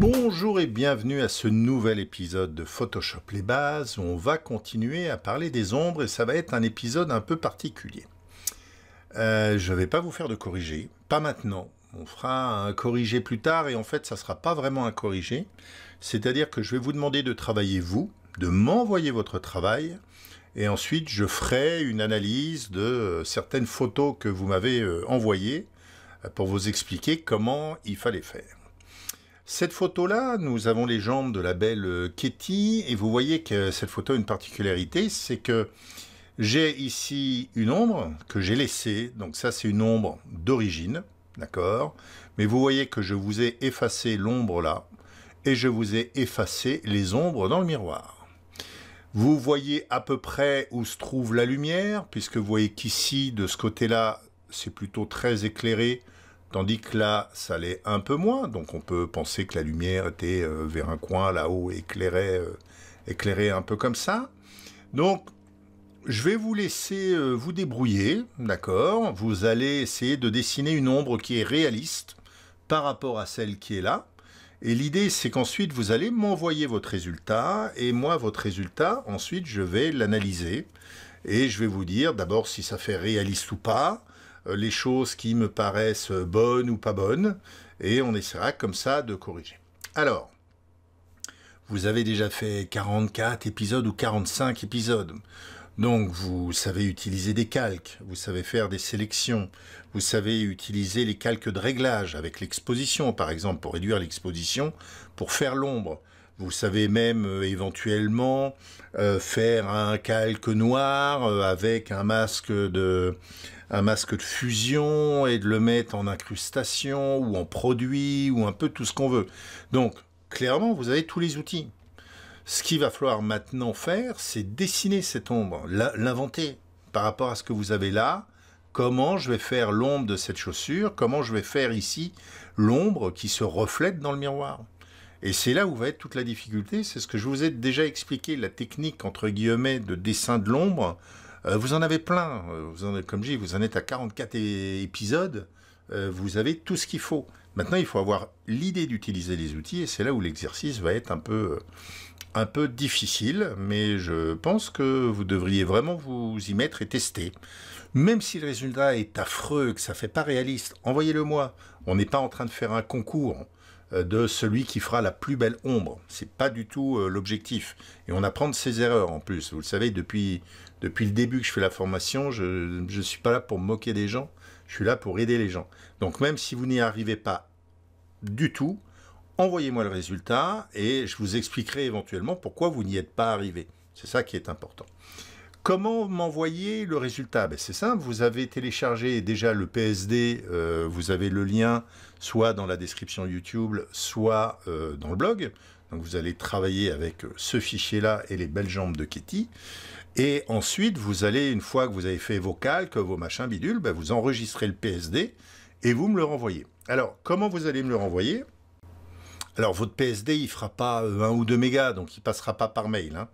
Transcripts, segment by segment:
Bonjour et bienvenue à ce nouvel épisode de Photoshop les bases on va continuer à parler des ombres et ça va être un épisode un peu particulier. Euh, je ne vais pas vous faire de corrigé, pas maintenant. On fera un corrigé plus tard et en fait ça ne sera pas vraiment un corrigé. C'est-à-dire que je vais vous demander de travailler vous, de m'envoyer votre travail et ensuite je ferai une analyse de euh, certaines photos que vous m'avez euh, envoyées pour vous expliquer comment il fallait faire. Cette photo-là, nous avons les jambes de la belle euh, Katie, et vous voyez que cette photo a une particularité, c'est que j'ai ici une ombre que j'ai laissée, donc ça c'est une ombre d'origine, d'accord Mais vous voyez que je vous ai effacé l'ombre là, et je vous ai effacé les ombres dans le miroir. Vous voyez à peu près où se trouve la lumière, puisque vous voyez qu'ici, de ce côté-là, c'est plutôt très éclairé, Tandis que là, ça l'est un peu moins, donc on peut penser que la lumière était euh, vers un coin là-haut, éclairée, euh, un peu comme ça. Donc, je vais vous laisser euh, vous débrouiller, d'accord Vous allez essayer de dessiner une ombre qui est réaliste par rapport à celle qui est là. Et l'idée, c'est qu'ensuite, vous allez m'envoyer votre résultat, et moi, votre résultat, ensuite, je vais l'analyser. Et je vais vous dire d'abord si ça fait réaliste ou pas, euh, les choses qui me paraissent bonnes ou pas bonnes, et on essaiera comme ça de corriger. Alors, vous avez déjà fait 44 épisodes ou 45 épisodes. Donc vous savez utiliser des calques, vous savez faire des sélections, vous savez utiliser les calques de réglage avec l'exposition par exemple pour réduire l'exposition, pour faire l'ombre, vous savez même euh, éventuellement euh, faire un calque noir euh, avec un masque de un masque de fusion et de le mettre en incrustation ou en produit ou un peu tout ce qu'on veut. Donc clairement, vous avez tous les outils. Ce qu'il va falloir maintenant faire, c'est dessiner cette ombre, l'inventer par rapport à ce que vous avez là. Comment je vais faire l'ombre de cette chaussure Comment je vais faire ici l'ombre qui se reflète dans le miroir et c'est là où va être toute la difficulté, c'est ce que je vous ai déjà expliqué, la technique entre guillemets de dessin de l'ombre. Euh, vous en avez plein, euh, vous en, comme je dis, vous en êtes à 44 épisodes, euh, vous avez tout ce qu'il faut. Maintenant, il faut avoir l'idée d'utiliser les outils et c'est là où l'exercice va être un peu, un peu difficile, mais je pense que vous devriez vraiment vous y mettre et tester. Même si le résultat est affreux, que ça ne fait pas réaliste, envoyez-le moi. On n'est pas en train de faire un concours. Euh, de celui qui fera la plus belle ombre. C'est pas du tout euh, l'objectif. Et on apprend de ses erreurs en plus. Vous le savez, depuis, depuis le début que je fais la formation, je ne suis pas là pour moquer des gens, je suis là pour aider les gens. Donc même si vous n'y arrivez pas du tout, envoyez-moi le résultat et je vous expliquerai éventuellement pourquoi vous n'y êtes pas arrivé. C'est ça qui est important. Comment m'envoyer le résultat ben, C'est simple, vous avez téléchargé déjà le PSD, euh, vous avez le lien soit dans la description YouTube, soit euh, dans le blog. Donc vous allez travailler avec euh, ce fichier-là et les belles jambes de Katie. Et ensuite, vous allez, une fois que vous avez fait vos calques, vos machins bidules, ben, vous enregistrez le PSD et vous me le renvoyez. Alors, comment vous allez me le renvoyer Alors, votre PSD, il ne fera pas 1 ou 2 mégas, donc il ne passera pas par mail. Hein.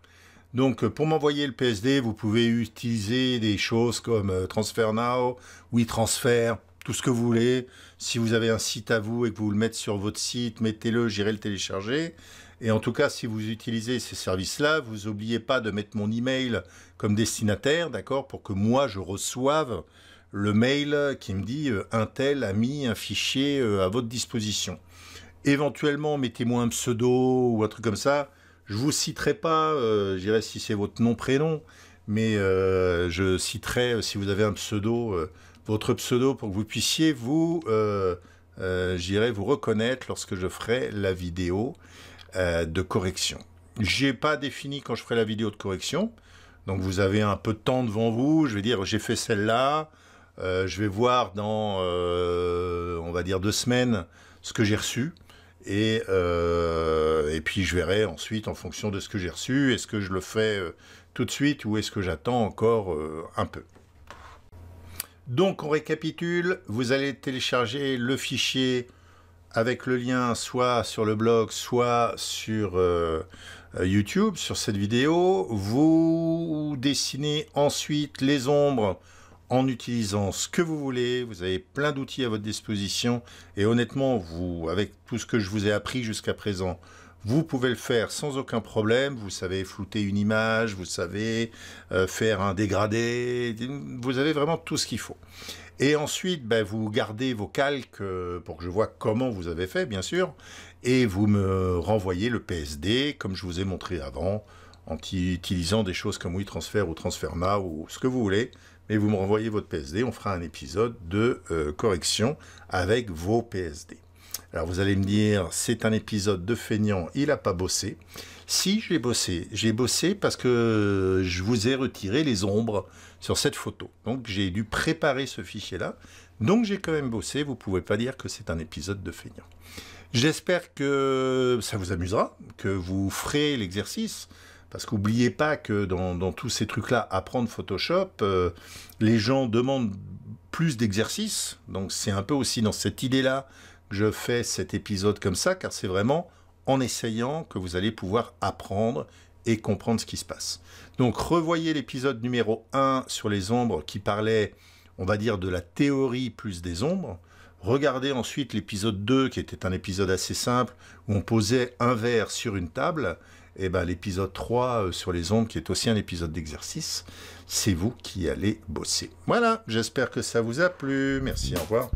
Donc, euh, pour m'envoyer le PSD, vous pouvez utiliser des choses comme euh, TransferNow, WeTransfer, tout ce que vous voulez. Si vous avez un site à vous et que vous le mettez sur votre site, mettez-le, j'irai le télécharger. Et en tout cas, si vous utilisez ces services-là, vous n'oubliez pas de mettre mon email comme destinataire, d'accord, pour que moi je reçoive le mail qui me dit euh, un tel a mis un fichier à votre disposition. Éventuellement, mettez-moi un pseudo ou un truc comme ça je vous citerai pas, euh, je dirais si c'est votre nom prénom, mais euh, je citerai euh, si vous avez un pseudo, votre pseudo pour que vous puissiez vous, j'irai vous reconnaître lorsque je ferai la vidéo de correction. Je n'ai pas défini quand je ferai la vidéo de correction, donc vous avez un peu de temps devant vous. Je vais dire j'ai fait celle-là. je vais voir dans, on va dire deux semaines, ce que j'ai reçu. Euh, et, puis je verrai ensuite en fonction de ce que j'ai reçu, est-ce que je le fais euh, tout de suite ou est-ce que j'attends encore euh, un peu. Donc on récapitule, vous allez télécharger le fichier avec le lien soit sur le blog, soit sur YouTube, sur cette vidéo. Vous dessinez ensuite les ombres en utilisant ce que vous voulez. Vous avez plein d'outils à votre disposition. Et honnêtement, vous, avec tout ce que je vous ai appris jusqu'à présent, vous pouvez le faire sans aucun problème. Vous savez flouter une image, vous savez euh, faire un dégradé. Vous avez vraiment tout ce qu'il faut. Et ensuite, ben, vous gardez vos calques euh, pour que je vois comment vous avez fait, bien sûr. Et vous me renvoyez le PSD, comme je vous ai montré avant, en utilisant des choses comme WeTransfer ou TransferMa ou ce que vous voulez, mais vous me renvoyez votre PSD, on fera un épisode de euh, correction avec vos PSD. Alors vous allez me dire, c'est un épisode de feignant, il n'a pas bossé. Si j'ai bossé, j'ai bossé parce que je vous ai retiré les ombres sur cette photo. Donc j'ai dû préparer ce fichier-là. Donc j'ai quand même bossé, vous ne pouvez pas dire que c'est un épisode de feignant. J'espère que ça vous amusera, que vous ferez l'exercice. Parce qu'oubliez pas que dans, tous ces trucs-là, apprendre Photoshop, euh, les gens demandent plus d'exercices. Donc c'est un peu aussi dans cette idée-là que je fais cet épisode comme ça, car c'est vraiment en essayant que vous allez pouvoir apprendre et comprendre ce qui se passe. Donc revoyez l'épisode numéro 1 sur les ombres qui parlait, on va dire, de la théorie plus des ombres. Regardez ensuite l'épisode 2 qui était un épisode assez simple où on posait un verre sur une table et eh ben, l'épisode 3 euh, sur les ondes, qui est aussi un épisode d'exercice, c'est vous qui allez bosser. Voilà, j'espère que ça vous a plu. Merci, au revoir.